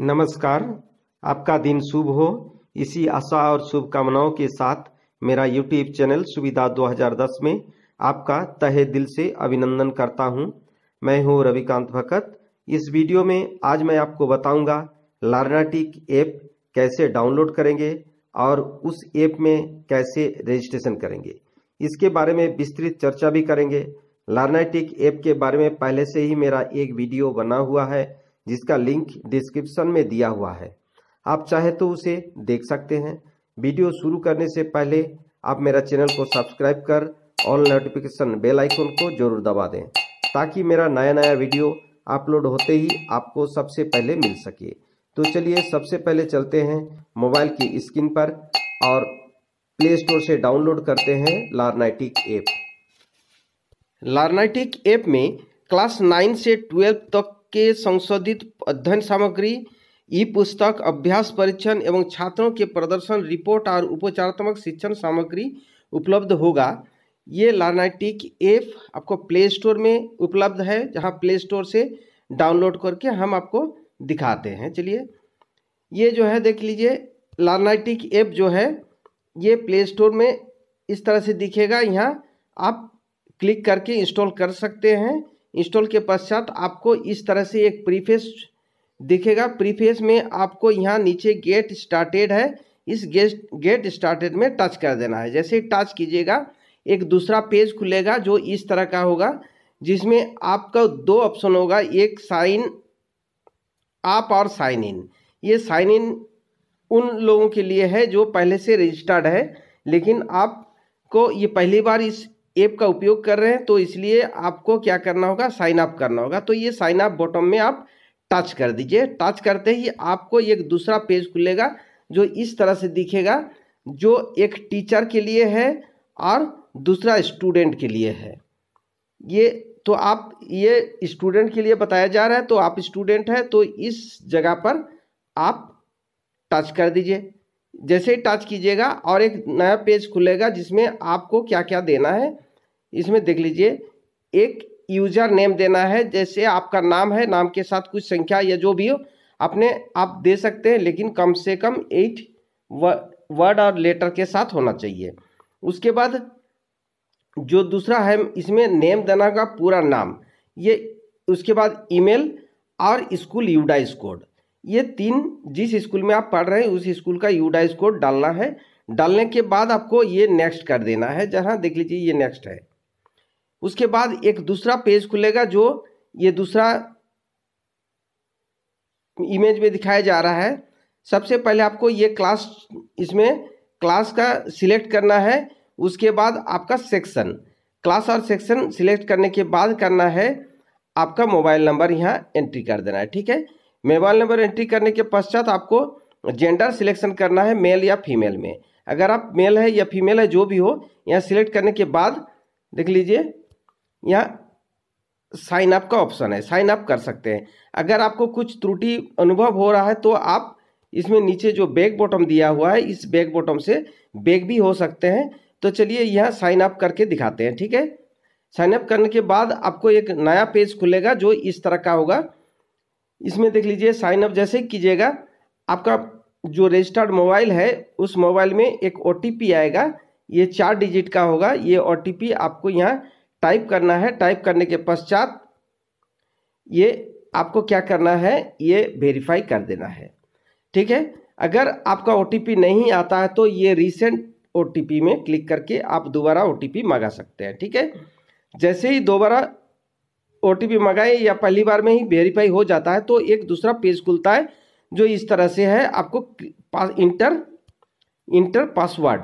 नमस्कार आपका दिन शुभ हो इसी आशा और शुभकामनाओं के साथ मेरा यूट्यूब चैनल सुविधा 2010 में आपका तहे दिल से अभिनंदन करता हूं। मैं हूं रविकांत भकत इस वीडियो में आज मैं आपको बताऊंगा लार्नाटिक ऐप कैसे डाउनलोड करेंगे और उस ऐप में कैसे रजिस्ट्रेशन करेंगे इसके बारे में विस्तृत चर्चा भी करेंगे लार्नाटिक ऐप के बारे में पहले से ही मेरा एक वीडियो बना हुआ है जिसका लिंक डिस्क्रिप्शन में दिया हुआ है आप चाहे तो उसे देख सकते हैं वीडियो शुरू करने से पहले आप मेरा चैनल को सब्सक्राइब कर ऑल नोटिफिकेशन बेल आइकन को जरूर दबा दें ताकि मेरा नया नया वीडियो अपलोड होते ही आपको सबसे पहले मिल सके तो चलिए सबसे पहले चलते हैं मोबाइल की स्क्रीन पर और प्ले स्टोर से डाउनलोड करते हैं लार्नाइटिक ऐप लार्नाइटिक ऐप में क्लास नाइन से ट्वेल्व तक के संशोधित अध्ययन सामग्री ई पुस्तक अभ्यास परीक्षण एवं छात्रों के प्रदर्शन रिपोर्ट और उपचारात्मक शिक्षण सामग्री उपलब्ध होगा ये लार्नाटिक ऐप आपको प्ले स्टोर में उपलब्ध है जहाँ प्ले स्टोर से डाउनलोड करके हम आपको दिखाते हैं चलिए ये जो है देख लीजिए लार्नाटिक ऐप जो है ये प्ले स्टोर में इस तरह से दिखेगा यहाँ आप क्लिक करके इंस्टॉल कर सकते हैं इंस्टॉल के पश्चात आपको इस तरह से एक प्रीफेस दिखेगा प्रीफेस में आपको यहाँ नीचे गेट स्टार्टेड है इस गेट गेट स्टार्टेड में टच कर देना है जैसे टच कीजिएगा एक दूसरा पेज खुलेगा जो इस तरह का होगा जिसमें आपका दो ऑप्शन होगा एक साइन आप और साइन इन ये साइन इन उन लोगों के लिए है जो पहले से रजिस्टर्ड है लेकिन आपको ये पहली बार इस ऐप का उपयोग कर रहे हैं तो इसलिए आपको क्या करना होगा साइन अप करना होगा तो ये साइन अप बॉटम में आप टच कर दीजिए टच करते ही आपको एक दूसरा पेज खुलेगा जो इस तरह से दिखेगा जो एक टीचर के लिए है और दूसरा स्टूडेंट के लिए है ये तो आप ये स्टूडेंट के लिए बताया जा रहा है तो आप स्टूडेंट हैं तो इस जगह पर आप टच कर दीजिए जैसे ही टच कीजिएगा और एक नया पेज खुलेगा जिसमें आपको क्या क्या देना है इसमें देख लीजिए एक यूजर नेम देना है जैसे आपका नाम है नाम के साथ कुछ संख्या या जो भी हो अपने आप दे सकते हैं लेकिन कम से कम एट वर्ड और लेटर के साथ होना चाहिए उसके बाद जो दूसरा है इसमें नेम देना का पूरा नाम ये उसके बाद ईमेल और स्कूल यूडाइस कोड ये तीन जिस स्कूल में आप पढ़ रहे हैं उस स्कूल का यूडाइस कोड डालना है डालने के बाद आपको ये नेक्स्ट कर देना है जहाँ देख लीजिए ये नेक्स्ट है उसके बाद एक दूसरा पेज खुलेगा जो ये दूसरा इमेज में दिखाया जा रहा है सबसे पहले आपको ये क्लास इसमें क्लास का सिलेक्ट करना है उसके बाद आपका सेक्शन क्लास और सेक्शन सिलेक्ट करने के बाद करना है आपका मोबाइल नंबर यहाँ एंट्री कर देना है ठीक है मोबाइल नंबर एंट्री करने के पश्चात आपको जेंडर सिलेक्शन करना है मेल या फीमेल में अगर आप मेल है या फीमेल है जो भी हो यहाँ सिलेक्ट करने के बाद देख लीजिए यहाँ साइन अप का ऑप्शन है साइन अप कर सकते हैं अगर आपको कुछ त्रुटि अनुभव हो रहा है तो आप इसमें नीचे जो बैक बॉटम दिया हुआ है इस बैक बॉटम से बैक भी हो सकते हैं तो चलिए यहाँ साइन अप करके दिखाते हैं ठीक है साइन अप करने के बाद आपको एक नया पेज खुलेगा जो इस तरह का होगा इसमें देख लीजिए साइन अप जैसे कीजिएगा आपका जो रजिस्टर्ड मोबाइल है उस मोबाइल में एक ओ आएगा ये चार डिजिट का होगा ये ओ आपको यहाँ टाइप करना है टाइप करने के पश्चात ये आपको क्या करना है ये वेरीफाई कर देना है ठीक है अगर आपका ओ नहीं आता है तो ये रिसेंट ओ में क्लिक करके आप दोबारा ओ मंगा सकते हैं ठीक है जैसे ही दोबारा ओ मंगाए या पहली बार में ही वेरीफाई हो जाता है तो एक दूसरा पेज खुलता है जो इस तरह से है आपको पास इंटर इंटर पासवर्ड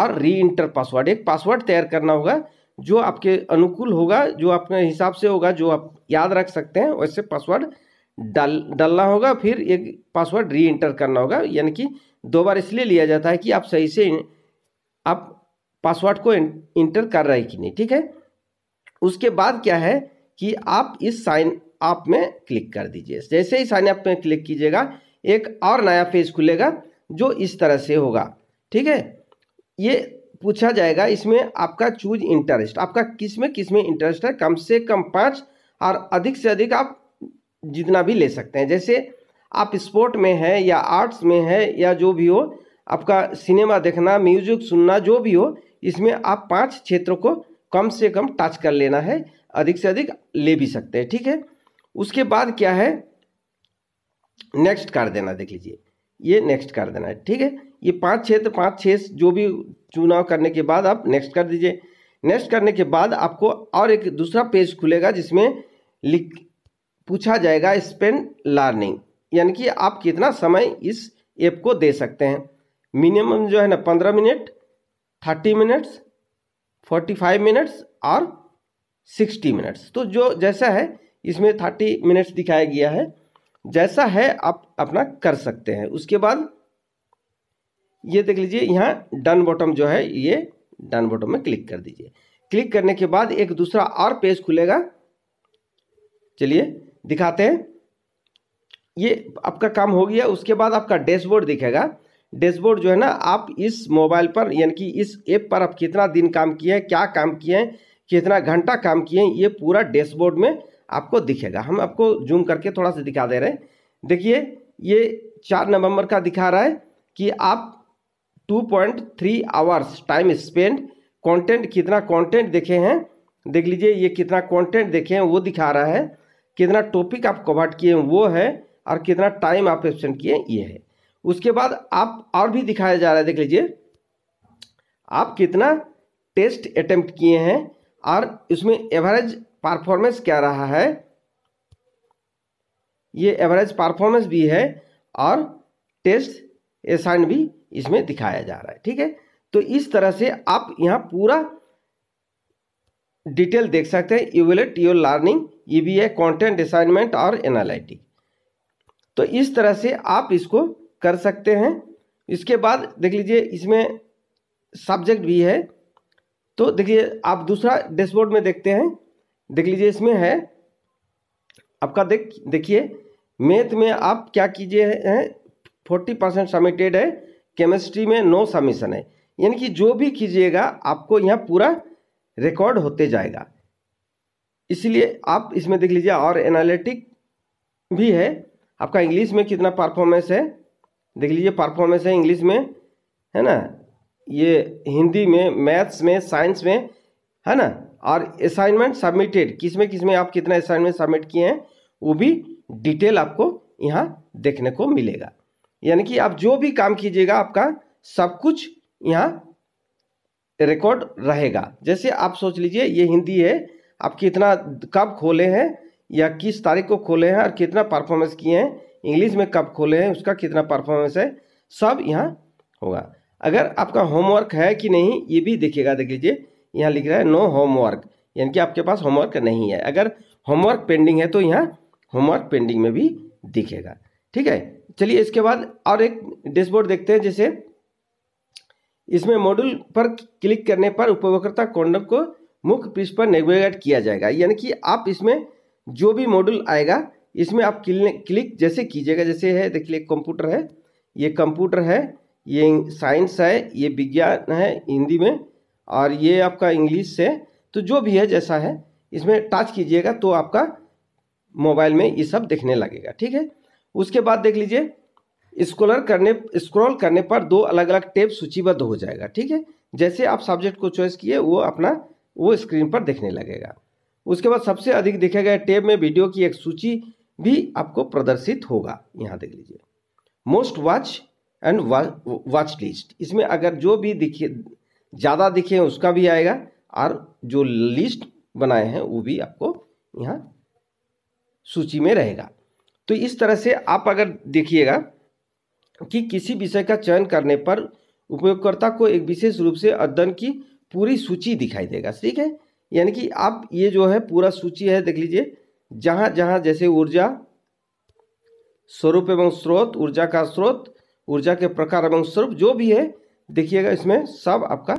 और री इंटर पासवर्ड एक पासवर्ड तैयार करना होगा जो आपके अनुकूल होगा जो आपके हिसाब से होगा जो आप याद रख सकते हैं वैसे पासवर्ड डाल डालना होगा फिर एक पासवर्ड री इंटर करना होगा यानी कि दो बार इसलिए लिया जाता है कि आप सही से आप पासवर्ड को इंटर कर रहे कि नहीं ठीक है उसके बाद क्या है कि आप इस साइन आप में क्लिक कर दीजिए जैसे ही साइन ऐप में क्लिक कीजिएगा एक और नया पेज खुलेगा जो इस तरह से होगा ठीक है ये पूछा जाएगा इसमें आपका चूज इंटरेस्ट आपका किस में किस में इंटरेस्ट है कम से कम पाँच और अधिक से अधिक आप जितना भी ले सकते हैं जैसे आप स्पोर्ट में हैं या आर्ट्स में है या जो भी हो आपका सिनेमा देखना म्यूजिक सुनना जो भी हो इसमें आप पांच क्षेत्रों को कम से कम टच कर लेना है अधिक से अधिक ले भी सकते हैं ठीक है उसके बाद क्या है नेक्स्ट कर देना देख लीजिए ये नेक्स्ट कर देना है ठीक है ये पांच क्षेत्र पांच छः जो भी चुनाव करने के बाद आप नेक्स्ट कर दीजिए नेक्स्ट करने के बाद आपको और एक दूसरा पेज खुलेगा जिसमें लिख पूछा जाएगा स्पेंड लर्निंग यानी कि आप कितना समय इस ऐप को दे सकते हैं मिनिमम जो है ना पंद्रह minute thirty minutes forty five minutes और सिक्सटी मिनट्स तो जो जैसा है इसमें थर्टी मिनट्स दिखाया गया है जैसा है आप अपना कर सकते हैं उसके बाद ये देख लीजिए यहाँ डन बॉटम जो है ये डन बॉटम में क्लिक कर दीजिए क्लिक करने के बाद एक दूसरा और पेज खुलेगा चलिए दिखाते हैं ये आपका काम हो गया उसके बाद आपका डैशबोर्ड दिखेगा डैशबोर्ड जो है ना आप इस मोबाइल पर यानी कि इस ऐप पर आप कितना दिन काम किए हैं क्या काम किए हैं कितना घंटा काम किए हैं ये पूरा डैशबोर्ड में आपको दिखेगा हम आपको जूम करके थोड़ा सा दिखा दे रहे हैं देखिए ये चार नवंबर का दिखा रहा है कि आप two point three hours time spend content कितना कंटेंट देखे हैं देख लीजिए ये कितना कंटेंट देखे हैं वो दिखा रहा है कितना टॉपिक आप कवर किए हैं वो है और कितना टाइम आप स्पेंड किए ये है उसके बाद आप और भी दिखाया जा रहा है देख लीजिए आप कितना टेस्ट अटेम्प्ट किए हैं और इसमें एवरेज परफॉर्मेंस क्या रहा है ये एवरेज परफॉर्मेंस भी है और टेस्ट साइन भी इसमें दिखाया जा रहा है ठीक है तो इस तरह से आप यहाँ पूरा डिटेल देख सकते हैं you will your learning E B A content assignment और एनालिटिक तो इस तरह से आप इसको कर सकते हैं इसके बाद देख लीजिए इसमें सब्जेक्ट भी है तो देखिए आप दूसरा डैशबोर्ड में देखते हैं देख लीजिए इसमें है आपका देख देखिए मैथ में आप क्या कीजिए हैं फोर्टी परसेंट सबमिटेड है केमिस्ट्री में नो सबमिशन है यानी कि जो भी कीजिएगा आपको यहाँ पूरा रिकॉर्ड होते जाएगा इसलिए आप इसमें देख लीजिए और एनालिटिक भी है आपका इंग्लिश में कितना परफॉर्मेंस है देख लीजिए परफॉर्मेंस है इंग्लिश में है ना ये हिंदी में मैथ्स में साइंस में है ना और असाइनमेंट सबमिटेड किस में किस में आप कितना असाइनमेंट सबमिट किए हैं वो भी डिटेल आपको यहाँ देखने को मिलेगा यानी कि आप जो भी काम कीजिएगा आपका सब कुछ यहाँ रिकॉर्ड रहेगा जैसे आप सोच लीजिए ये हिंदी है आप कितना कब खोले हैं या किस तारीख को खोले हैं और कितना परफॉर्मेंस किए हैं इंग्लिश में कब खोले हैं उसका कितना परफॉर्मेंस है सब यहाँ होगा अगर आपका होमवर्क है कि नहीं ये भी देखिएगा देख लीजिए यहाँ लिख रहा है नो होमवर्क यानी कि आपके पास होमवर्क नहीं है अगर होमवर्क पेंडिंग है तो यहाँ होमवर्क पेंडिंग में भी दिखेगा ठीक है चलिए इसके बाद और एक डैशबोर्ड देखते हैं जैसे इसमें मॉड्यूल पर क्लिक करने पर उपभोक्ता कॉन्डम को मुख्य पृष्ठ पर नेविगेट किया जाएगा यानी कि आप इसमें जो भी मॉड्यूल आएगा इसमें आप क्लिक जैसे कीजिएगा जैसे है देखिए कंप्यूटर है ये कंप्यूटर है ये साइंस है ये विज्ञान है हिंदी में और ये आपका इंग्लिश है तो जो भी है जैसा है इसमें टच कीजिएगा तो आपका मोबाइल में ये सब देखने लगेगा ठीक है उसके बाद देख लीजिए स्क्रोलर करने स्क्रॉल करने पर दो अलग अलग टेप सूचीबद्ध हो जाएगा ठीक है जैसे आप सब्जेक्ट को चॉइस किए वो अपना वो स्क्रीन पर देखने लगेगा उसके बाद सबसे अधिक देखे गए टेप में वीडियो की एक सूची भी आपको प्रदर्शित होगा यहाँ देख लीजिए most watch and watch list इसमें अगर जो भी दिखे ज़्यादा दिखे उसका भी आएगा और जो लिस्ट बनाए हैं वो भी आपको यहाँ सूची में रहेगा तो इस तरह से आप अगर देखिएगा कि किसी विषय का चयन करने पर उपयोगकर्ता को एक विशेष रूप से अध्ययन की पूरी सूची दिखाई देगा ठीक है यानी कि आप ये जो है पूरा सूची है देख लीजिए जहाँ जहाँ जैसे ऊर्जा स्वरूप एवं स्रोत ऊर्जा का स्रोत ऊर्जा के प्रकार एवं स्वरूप जो भी है देखिएगा इसमें सब आपका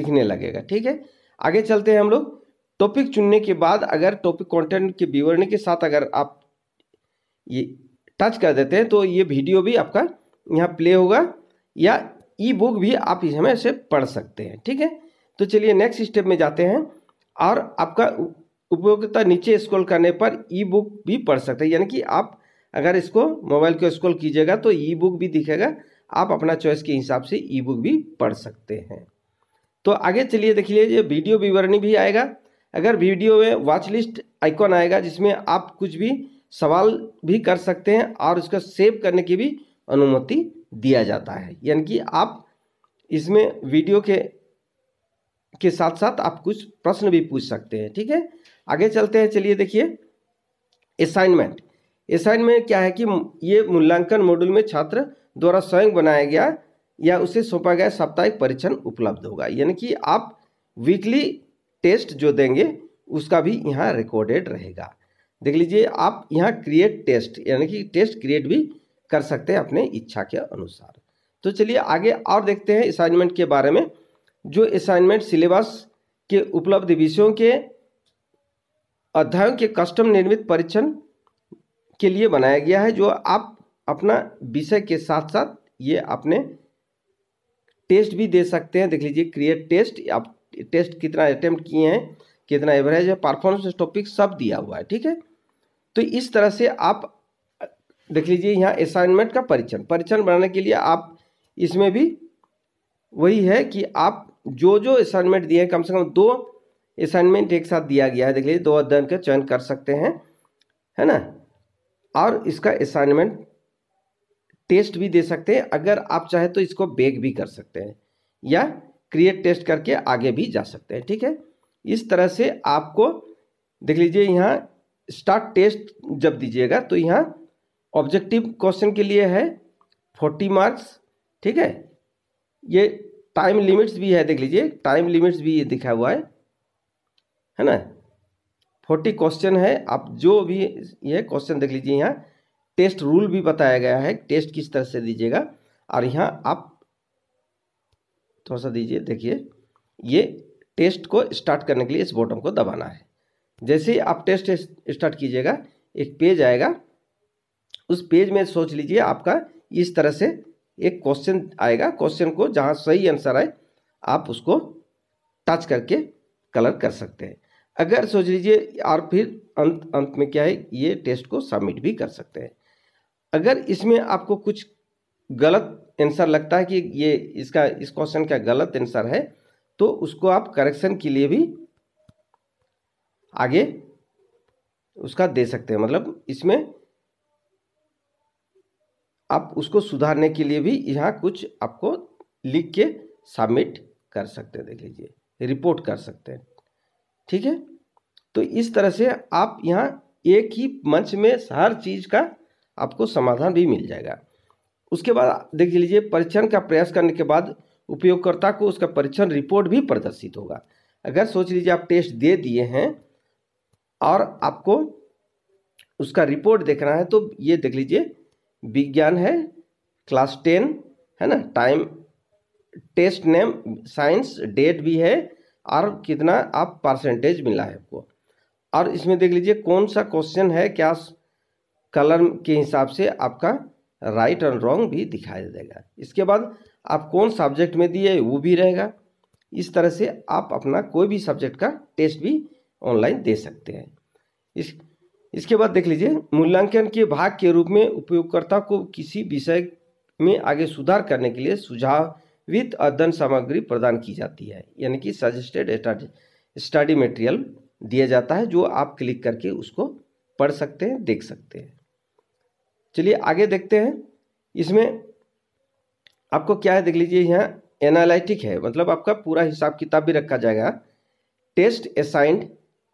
दिखने लगेगा ठीक है आगे चलते हैं हम लोग टॉपिक चुनने के बाद अगर टॉपिक कंटेंट के विवरण के साथ अगर आप ये टच कर देते हैं तो ये वीडियो भी आपका यहाँ प्ले होगा या ई बुक भी आप इसमें से पढ़ सकते हैं ठीक है तो चलिए नेक्स्ट स्टेप में जाते हैं और आपका उपयोगिता नीचे स्क्रॉल करने पर ई बुक भी पढ़ सकते हैं यानी कि आप अगर इसको मोबाइल को स्क्रॉल कीजिएगा तो ई बुक भी दिखेगा आप अपना चॉइस के हिसाब से ई बुक भी पढ़ सकते हैं तो आगे चलिए देख लीजिए वीडियो विवरणी भी आएगा अगर वीडियो में वॉच लिस्ट आइकॉन आएगा जिसमें आप कुछ भी सवाल भी कर सकते हैं और उसका सेव करने की भी अनुमति दिया जाता है यानी कि आप इसमें वीडियो के के साथ साथ आप कुछ प्रश्न भी पूछ सकते हैं ठीक है आगे चलते हैं चलिए देखिए असाइनमेंट असाइनमेंट क्या है कि ये मूल्यांकन मॉड्यूल में छात्र द्वारा स्वयं बनाया गया या उसे सौंपा गया साप्ताहिक परीक्षण उपलब्ध होगा यानी कि आप वीकली टेस्ट जो देंगे उसका भी यहाँ रिकॉर्डेड रहेगा देख लीजिए आप यहाँ क्रिएट टेस्ट यानी कि टेस्ट क्रिएट भी कर सकते हैं अपने इच्छा के अनुसार तो चलिए आगे और देखते हैं असाइनमेंट के बारे में जो असाइनमेंट सिलेबस के उपलब्ध विषयों के अध्यायों के कस्टम निर्मित परीक्षण के लिए बनाया गया है जो आप अपना विषय के साथ साथ ये अपने टेस्ट भी दे सकते हैं देख लीजिए क्रिएट टेस्ट आप टेस्ट कितना अटैम्प्ट किए हैं कितना एवरेज है परफॉर्मेंस टॉपिक सब दिया हुआ है ठीक है तो इस तरह से आप देख लीजिए यहाँ असाइनमेंट का परीक्षण परीक्षण बनाने के लिए आप इसमें भी वही है कि आप जो जो असाइनमेंट दिए हैं कम से कम दो असाइनमेंट एक साथ दिया गया है देख लीजिए दो अध्ययन का चयन कर सकते हैं है ना और इसका असाइनमेंट टेस्ट भी दे सकते हैं अगर आप चाहे तो इसको बेग भी कर सकते हैं या क्रिएट टेस्ट करके आगे भी जा सकते हैं ठीक है इस तरह से आपको देख लीजिए यहाँ स्टार्ट टेस्ट जब दीजिएगा तो यहाँ ऑब्जेक्टिव क्वेश्चन के लिए है फोर्टी मार्क्स ठीक है ये टाइम लिमिट्स भी है देख लीजिए टाइम लिमिट्स भी ये दिखा हुआ है है ना फोर्टी क्वेश्चन है आप जो भी ये क्वेश्चन देख लीजिए यहाँ टेस्ट रूल भी बताया गया है टेस्ट किस तरह से दीजिएगा और यहाँ आप थोड़ा सा दीजिए देखिए ये टेस्ट को स्टार्ट करने के लिए इस बॉटम को दबाना है जैसे ही आप टेस्ट स्टार्ट कीजिएगा एक पेज आएगा उस पेज में सोच लीजिए आपका इस तरह से एक क्वेश्चन आएगा क्वेश्चन को जहाँ सही आंसर आए आप उसको टच करके कलर कर सकते हैं अगर सोच लीजिए और फिर अंत अंत में क्या है ये टेस्ट को सबमिट भी कर सकते हैं अगर इसमें आपको कुछ गलत आंसर लगता है कि ये इसका इस क्वेश्चन का गलत आंसर है तो उसको आप करेक्शन के लिए भी आगे उसका दे सकते हैं मतलब इसमें आप उसको सुधारने के लिए भी यहाँ कुछ आपको लिख के सबमिट कर सकते हैं देख लीजिए रिपोर्ट कर सकते हैं ठीक है तो इस तरह से आप यहाँ एक ही मंच में हर चीज़ का आपको समाधान भी मिल जाएगा उसके बाद देख लीजिए परीक्षण का प्रयास करने के बाद उपयोगकर्ता को उसका परीक्षण रिपोर्ट भी प्रदर्शित होगा अगर सोच लीजिए आप टेस्ट दे दिए हैं और आपको उसका रिपोर्ट देखना है तो ये देख लीजिए विज्ञान है क्लास टेन है ना time test name science date भी है और कितना आप परसेंटेज मिला है आपको और इसमें देख लीजिए कौन सा क्वेश्चन है क्या कलर के हिसाब से आपका राइट एंड रॉन्ग भी दिखाई देगा इसके बाद आप कौन सब्जेक्ट में दिए वो भी रहेगा इस तरह से आप अपना कोई भी सब्जेक्ट का टेस्ट भी ऑनलाइन दे सकते हैं इस इसके बाद देख लीजिए मूल्यांकन के भाग के रूप में उपयोगकर्ता को किसी विषय में आगे सुधार करने के लिए सुझावित अध्ययन सामग्री प्रदान की जाती है यानी कि सजेस्टेड स्टडी मटेरियल दिया जाता है जो आप क्लिक करके उसको पढ़ सकते हैं देख सकते हैं चलिए आगे देखते हैं इसमें आपको क्या है देख लीजिए यहाँ एनालिटिक है मतलब आपका पूरा हिसाब किताब भी रखा जाएगा टेस्ट असाइंड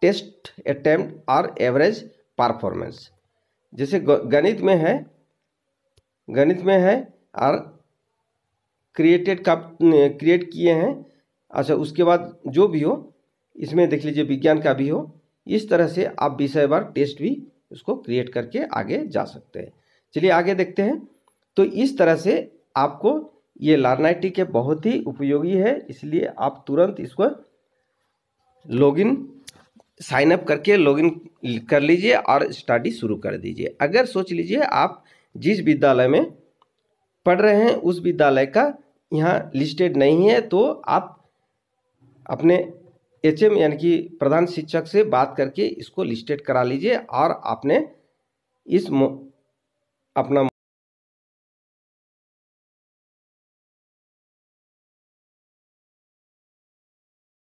टेस्ट अटैम्प्ट और एवरेज परफॉर्मेंस जैसे गणित में है गणित में है और क्रिएटेड कप क्रिएट किए हैं अच्छा उसके बाद जो भी हो इसमें देख लीजिए विज्ञान का भी हो इस तरह से आप विषय बार टेस्ट भी उसको क्रिएट करके आगे जा सकते हैं चलिए आगे देखते हैं तो इस तरह से आपको ये के बहुत ही उपयोगी है इसलिए आप तुरंत इसको लॉगिन साइन अप करके लॉगिन कर लीजिए और स्टडी शुरू कर दीजिए अगर सोच लीजिए आप जिस विद्यालय में पढ़ रहे हैं उस विद्यालय का यहाँ लिस्टेड नहीं है तो आप अपने एच एम यानी कि प्रधान शिक्षक से बात करके इसको लिस्टेड करा लीजिए और आपने इस अपना